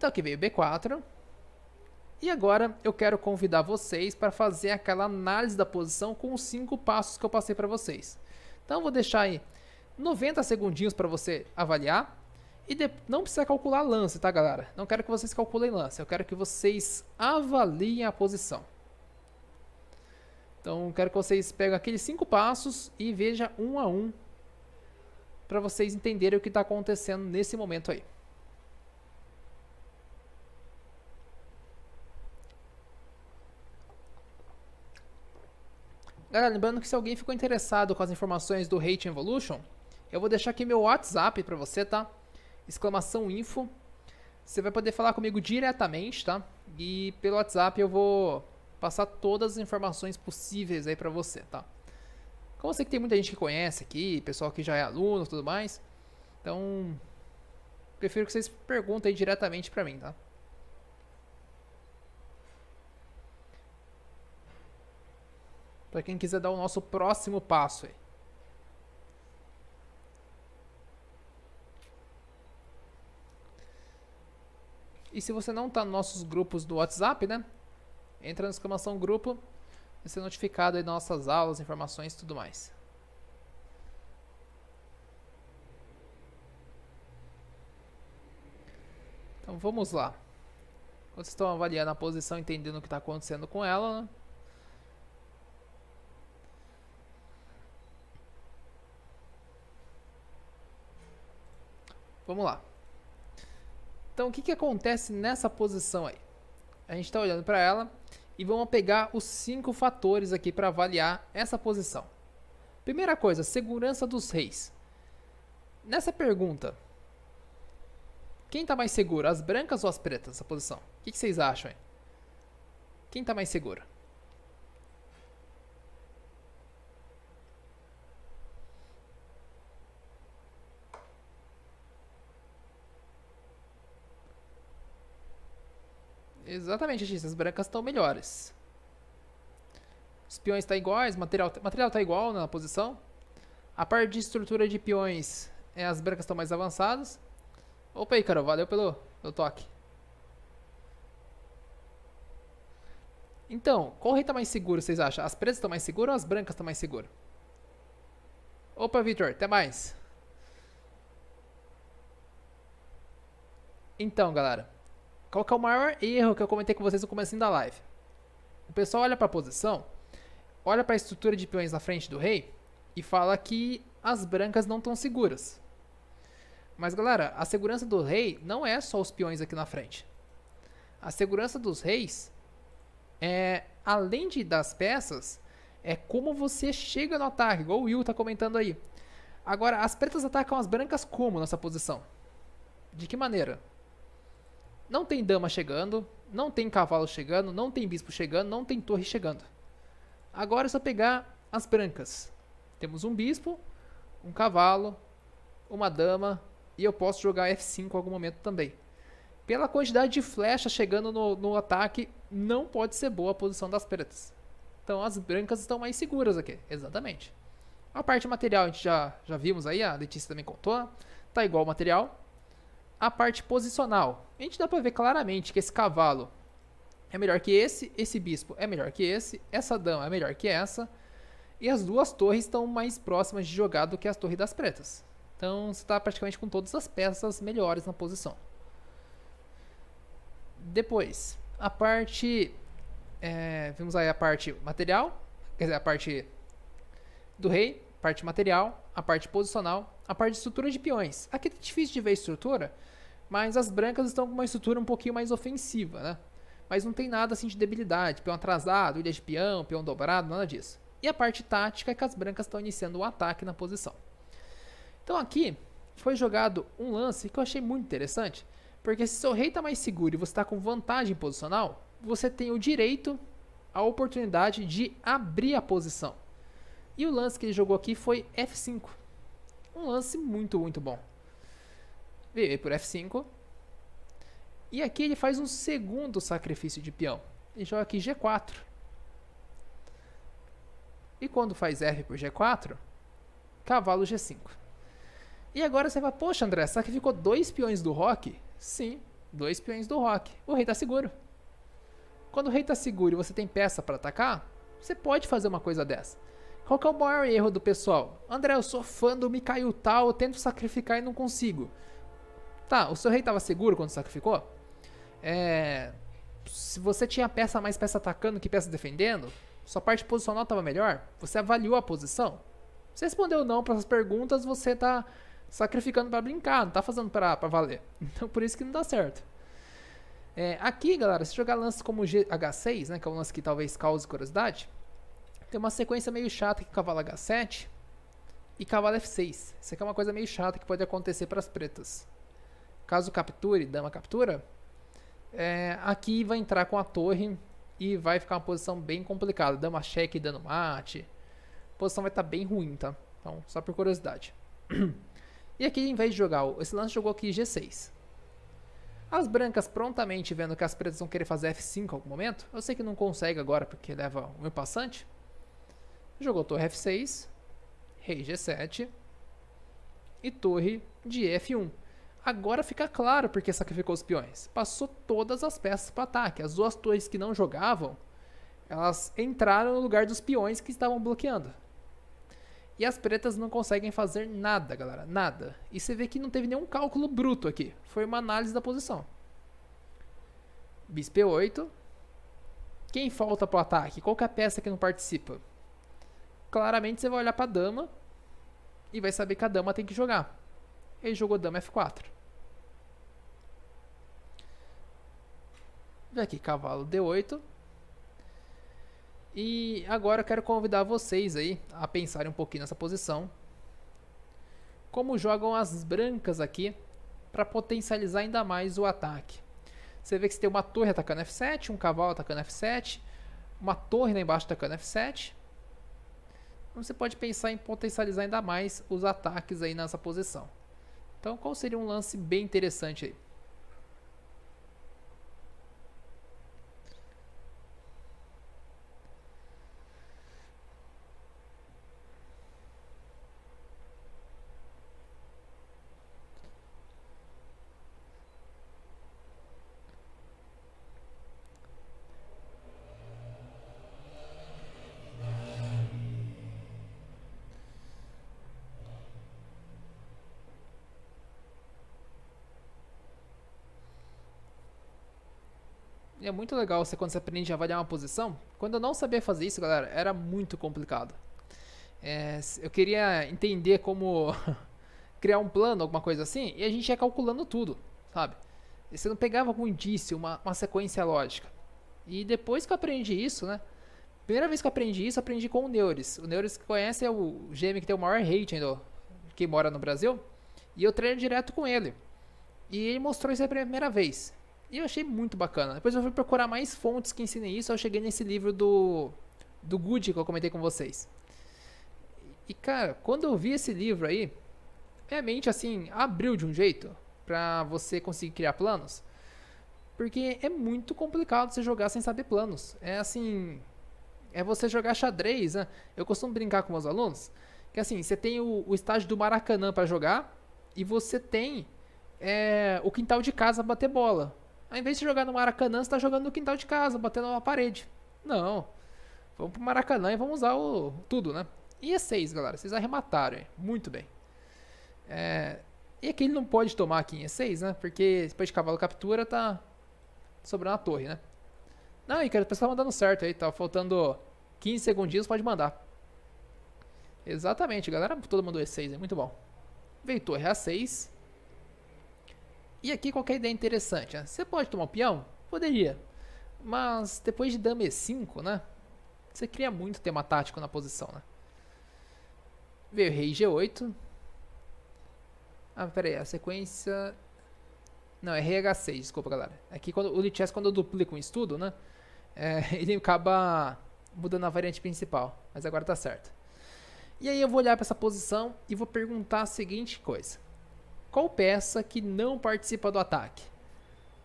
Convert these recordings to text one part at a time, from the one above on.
Então aqui veio B4. E agora eu quero convidar vocês para fazer aquela análise da posição com os cinco passos que eu passei para vocês. Então eu vou deixar aí 90 segundinhos para você avaliar. E de... não precisa calcular lance, tá galera? Não quero que vocês calculem lance, eu quero que vocês avaliem a posição. Então quero que vocês peguem aqueles cinco passos e vejam um a um para vocês entenderem o que está acontecendo nesse momento aí. Galera, lembrando que se alguém ficou interessado com as informações do Hate Evolution, eu vou deixar aqui meu WhatsApp pra você, tá? Exclamação info. Você vai poder falar comigo diretamente, tá? E pelo WhatsApp eu vou passar todas as informações possíveis aí pra você, tá? Como eu sei que tem muita gente que conhece aqui, pessoal que já é aluno e tudo mais, então prefiro que vocês perguntem diretamente pra mim, tá? para quem quiser dar o nosso próximo passo aí. E se você não está nos nossos grupos do WhatsApp, né? Entra na exclamação grupo e ser notificado aí das nossas aulas, informações e tudo mais. Então vamos lá. Vocês estão avaliando a posição, entendendo o que está acontecendo com ela, né? Vamos lá. Então, o que, que acontece nessa posição aí? A gente está olhando para ela e vamos pegar os cinco fatores aqui para avaliar essa posição. Primeira coisa, segurança dos reis. Nessa pergunta, quem está mais seguro, as brancas ou as pretas, essa posição? O que, que vocês acham? Hein? Quem está mais seguro? Exatamente, X, As brancas estão melhores. Os peões estão tá iguais, material, material está igual na posição. A parte de estrutura de peões, é, as brancas estão mais avançadas. Opa aí, Carol, valeu pelo, pelo toque. Então, qual rei está mais seguro, vocês acham? As pretas estão mais seguras ou as brancas estão mais seguras? Opa, Victor, até mais. Então, galera. Qual que é o maior erro que eu comentei com vocês no começo da live? O pessoal olha para a posição, olha para a estrutura de peões na frente do rei e fala que as brancas não estão seguras. Mas galera, a segurança do rei não é só os peões aqui na frente. A segurança dos reis é além de das peças, é como você chega no ataque, igual o Will tá comentando aí. Agora, as pretas atacam as brancas como nessa posição? De que maneira? Não tem dama chegando, não tem cavalo chegando, não tem bispo chegando, não tem torre chegando. Agora é só pegar as brancas. Temos um bispo, um cavalo, uma dama e eu posso jogar F5 em algum momento também. Pela quantidade de flecha chegando no, no ataque, não pode ser boa a posição das pretas. Então as brancas estão mais seguras aqui, exatamente. A parte material a gente já, já vimos aí, a Letícia também contou. Tá igual o material a parte posicional. A gente dá para ver claramente que esse cavalo é melhor que esse, esse bispo é melhor que esse, essa dama é melhor que essa, e as duas torres estão mais próximas de jogar do que as torres das pretas. Então você está praticamente com todas as peças melhores na posição. Depois, a parte. É, vimos aí a parte material, quer dizer, a parte do rei, parte material, a parte posicional a parte de estrutura de peões. Aqui tá difícil de ver a estrutura, mas as brancas estão com uma estrutura um pouquinho mais ofensiva, né? Mas não tem nada assim de debilidade, peão atrasado, ilha de peão, peão dobrado, nada disso. E a parte tática é que as brancas estão iniciando o ataque na posição. Então aqui foi jogado um lance que eu achei muito interessante, porque se seu rei está mais seguro e você está com vantagem posicional, você tem o direito, a oportunidade de abrir a posição. E o lance que ele jogou aqui foi F5. Um lance muito, muito bom. Veio por F5. E aqui ele faz um segundo sacrifício de peão. ele joga aqui G4. E quando faz R por G4, cavalo G5. E agora você vai, poxa André, sacrificou dois peões do rock? Sim, dois peões do rock. O rei tá seguro. Quando o rei tá seguro e você tem peça para atacar, você pode fazer uma coisa dessa. Qual que é o maior erro do pessoal? André, eu sou fã do Mikhail tal, eu tento sacrificar e não consigo. Tá, o seu rei estava seguro quando sacrificou? É... Se você tinha peça mais peça atacando que peça defendendo, sua parte posicional estava melhor? Você avaliou a posição? Se respondeu não para essas perguntas, você está sacrificando para brincar, não está fazendo para valer. Então por isso que não dá certo. É, aqui, galera, se jogar lances como GH6, né, que é um lance que talvez cause curiosidade, tem uma sequência meio chata que é cavalo H7 e cavalo F6. Isso aqui é uma coisa meio chata que pode acontecer para as pretas. Caso capture, dama captura, é, aqui vai entrar com a torre e vai ficar uma posição bem complicada. Dama cheque, dando mate. A posição vai estar tá bem ruim, tá? Então, só por curiosidade. e aqui, em vez de jogar, esse lance jogou aqui G6. As brancas prontamente vendo que as pretas vão querer fazer F5 em algum momento. Eu sei que não consegue agora porque leva o meu passante. Jogou torre F6, rei G7 e torre de F1. Agora fica claro porque sacrificou os peões. Passou todas as peças para ataque. As duas torres que não jogavam, elas entraram no lugar dos peões que estavam bloqueando. E as pretas não conseguem fazer nada, galera. Nada. E você vê que não teve nenhum cálculo bruto aqui. Foi uma análise da posição. Bispo 8. Quem falta o ataque? Qual é a peça que não participa? Claramente você vai olhar pra dama e vai saber que a dama tem que jogar. Ele jogou dama F4. Vem aqui, cavalo D8. E agora eu quero convidar vocês aí a pensarem um pouquinho nessa posição. Como jogam as brancas aqui para potencializar ainda mais o ataque. Você vê que você tem uma torre atacando F7, um cavalo atacando F7, uma torre lá embaixo atacando F7 então, você pode pensar em potencializar ainda mais os ataques aí nessa posição. Então, qual seria um lance bem interessante aí? E é muito legal você quando você aprende a avaliar uma posição. Quando eu não sabia fazer isso, galera, era muito complicado. É, eu queria entender como criar um plano, alguma coisa assim, e a gente ia calculando tudo, sabe? E você não pegava algum indício, uma, uma sequência lógica. E depois que eu aprendi isso, né? Primeira vez que eu aprendi isso, eu aprendi com o Neuris. O Neuris que conhece é o GM que tem o maior hate ainda, que mora no Brasil. E eu treino direto com ele. E ele mostrou isso a primeira vez. E eu achei muito bacana. Depois eu fui procurar mais fontes que ensinem isso, eu cheguei nesse livro do do Good que eu comentei com vocês. E cara, quando eu vi esse livro aí, minha mente assim abriu de um jeito para você conseguir criar planos. Porque é muito complicado você jogar sem saber planos. É assim, é você jogar xadrez, né? Eu costumo brincar com meus alunos que assim, você tem o, o estágio do Maracanã para jogar e você tem é, o quintal de casa bater bola. Ao invés de jogar no Maracanã, você tá jogando no quintal de casa, batendo uma parede. Não. Vamos pro Maracanã e vamos usar o tudo, né? E é 6, galera. Vocês arremataram, hein? muito bem. É... E aqui ele não pode tomar aqui em E6, né? Porque depois de cavalo captura, tá sobrando a torre, né? Não, e cara, o pessoal tá mandando certo aí, tá faltando 15 segundinhos, pode mandar. Exatamente, galera. Todo mundo E6, é muito bom. Veio torre A6. E aqui qualquer ideia interessante. Né? Você pode tomar o peão? Poderia. Mas depois de dama e5, né? Você cria muito tema tático na posição, né? Veio rei g8. Ah, pera aí, a sequência... Não, é rei h6, desculpa, galera. Aqui é quando, o Lichess, quando eu duplico um estudo, né? É, ele acaba mudando a variante principal. Mas agora tá certo. E aí eu vou olhar para essa posição e vou perguntar a seguinte coisa. Qual peça que não participa do ataque?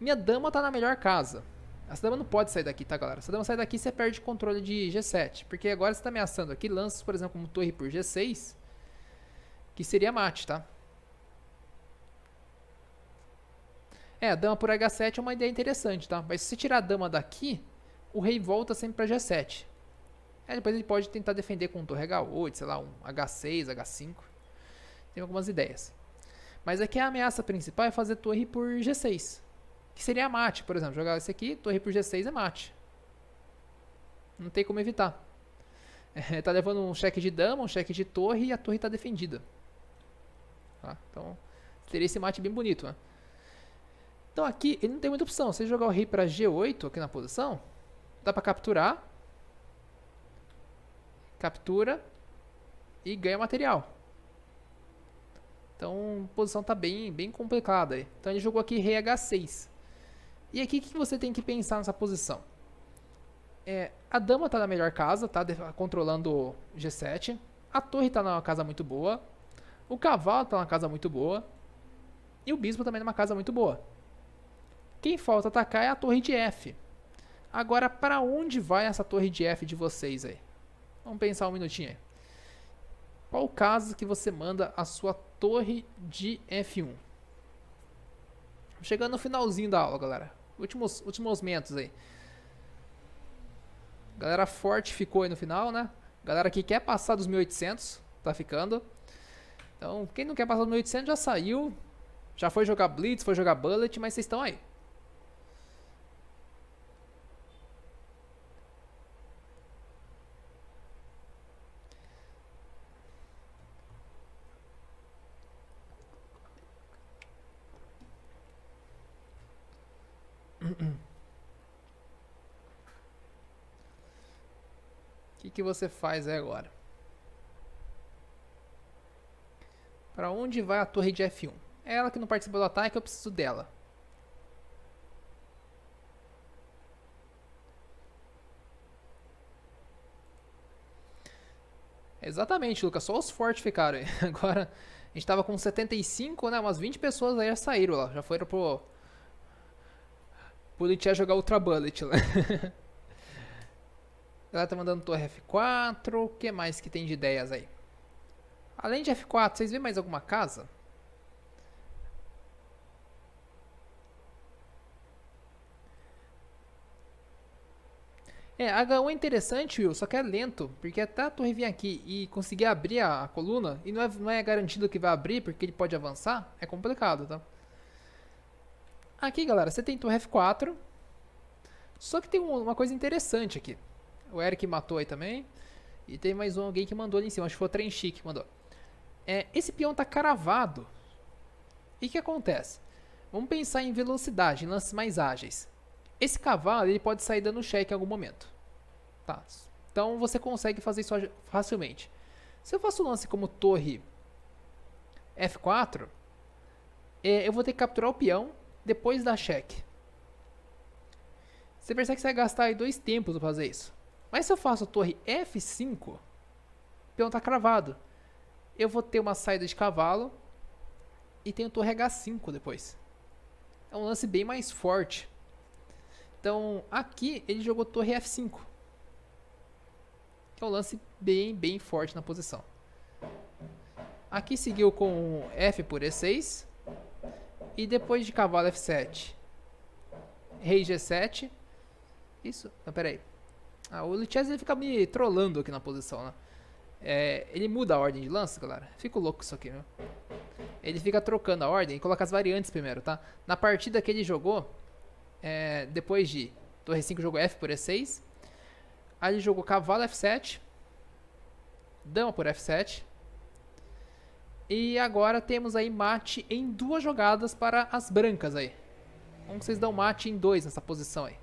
Minha dama tá na melhor casa. Essa dama não pode sair daqui, tá, galera? Essa dama sai daqui, você perde controle de G7. Porque agora você tá ameaçando aqui lanças, por exemplo, como torre por G6. Que seria mate, tá? É, a dama por H7 é uma ideia interessante, tá? Mas se você tirar a dama daqui, o rei volta sempre pra G7. Aí é, depois ele pode tentar defender com um torre H8, sei lá, um H6, H5. Tem algumas ideias. Mas aqui é a ameaça principal é fazer torre por G6. Que seria mate, por exemplo. Jogar esse aqui, torre por G6 é mate. Não tem como evitar. É, tá levando um cheque de dama, um cheque de torre e a torre está defendida. Tá? Então, teria esse mate bem bonito. Né? Então aqui ele não tem muita opção. Se jogar o rei para G8 aqui na posição, dá para capturar. Captura e ganha material. Então, a posição está bem, bem complicada. Aí. Então, ele jogou aqui rei h6. E aqui, o que você tem que pensar nessa posição? É, a dama está na melhor casa, tá controlando g7. A torre está numa casa muito boa. O cavalo está numa casa muito boa. E o bispo também numa casa muito boa. Quem falta atacar é a torre de f. Agora, para onde vai essa torre de f de vocês aí? Vamos pensar um minutinho aí. Qual o caso que você manda a sua torre? torre de F1. Chegando no finalzinho da aula, galera. Últimos, últimos momentos aí. Galera forte ficou aí no final, né? Galera que quer passar dos 1800, tá ficando. Então, quem não quer passar dos 1800 já saiu. Já foi jogar Blitz, foi jogar Bullet, mas vocês estão aí. que, que você faz agora? Para onde vai a torre de F1? É ela que não participa do ataque, eu preciso dela. Exatamente, Lucas. Só os fortes ficaram. Aí. Agora, a gente tava com 75, né? Umas 20 pessoas aí já saíram lá. Já foram pro... Pro Litia jogar Ultra Bullet lá. Ela tá mandando torre F4. O que mais que tem de ideias aí? Além de F4, vocês veem mais alguma casa? É, H1 é interessante, Will, só que é lento, porque até a torre vir aqui e conseguir abrir a, a, coluna, e não é, não é garantido que vai abrir, porque ele pode avançar, é complicado, tá? Aqui, galera, você tem torre F4, só que tem um, uma coisa interessante aqui. O Eric matou aí também. E tem mais um alguém que mandou ali em cima. Acho que foi o Trenchi que mandou. É, esse peão tá caravado E o que acontece? Vamos pensar em velocidade, em lances mais ágeis. Esse cavalo ele pode sair dando cheque em algum momento. Tá. Então você consegue fazer isso facilmente. Se eu faço um lance como torre F4, é, eu vou ter que capturar o peão depois da cheque. Você percebe que você vai gastar aí dois tempos para fazer isso. Mas se eu faço a torre F5, o peão está cravado. Eu vou ter uma saída de cavalo e tenho torre H5 depois. É um lance bem mais forte. Então, aqui ele jogou torre F5. Que é um lance bem, bem forte na posição. Aqui seguiu com F por E6. E depois de cavalo F7, rei G7. Isso? Não, peraí. Ah, o Lichess fica me trollando aqui na posição, né? É, ele muda a ordem de lança, galera. Fico louco isso aqui, Ele fica trocando a ordem e coloca as variantes primeiro, tá? Na partida que ele jogou, é, depois de torre 5 jogou F por E6. Aí ele jogou cavalo F7. Dama por F7. E agora temos aí mate em duas jogadas para as brancas aí. Como vocês dão mate em dois nessa posição aí?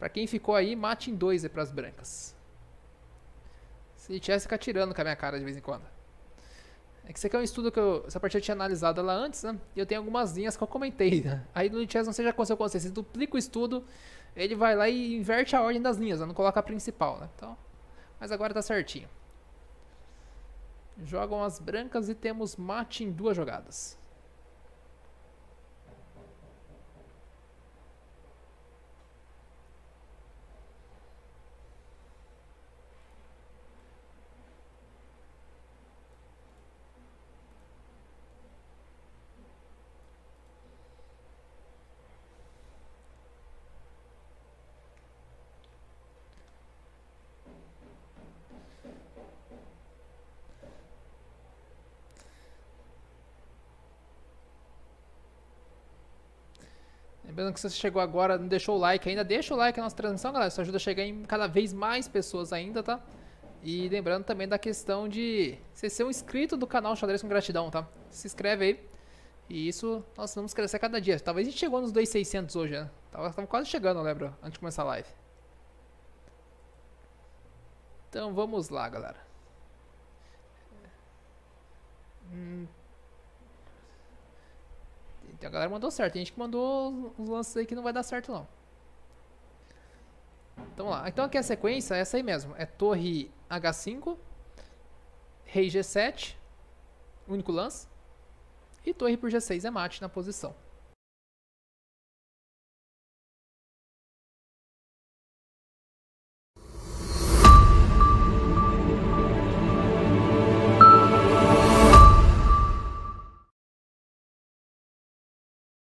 Para quem ficou aí, mate em dois aí pras brancas. Se tivesse ficar tirando com a minha cara de vez em quando. É que isso aqui é um estudo que eu, essa partida eu tinha analisado ela antes, né? E eu tenho algumas linhas que eu comentei, né? Aí no Lichess não seja aconteceu com você. Se duplica o estudo, ele vai lá e inverte a ordem das linhas, né? não coloca a principal, né? Então, mas agora tá certinho. Jogam as brancas e temos mate em duas jogadas. Lembrando que se você chegou agora, não deixou o like ainda, deixa o like na nossa transmissão, galera. Isso ajuda a chegar em cada vez mais pessoas ainda, tá? E lembrando também da questão de você ser um inscrito do canal Xadrez com Gratidão, tá? Se inscreve aí. E isso, nós vamos crescer cada dia. Talvez a gente chegou nos 2.600 hoje, né? Tava, tava quase chegando, lembra né, antes de começar a live. Então vamos lá, galera. Hum, então, a galera mandou certo. Tem gente que mandou uns lances aí que não vai dar certo, não. Então vamos lá. Então aqui é a sequência é essa aí mesmo. É torre H5, rei G7, único lance. E torre por G6 é mate na posição.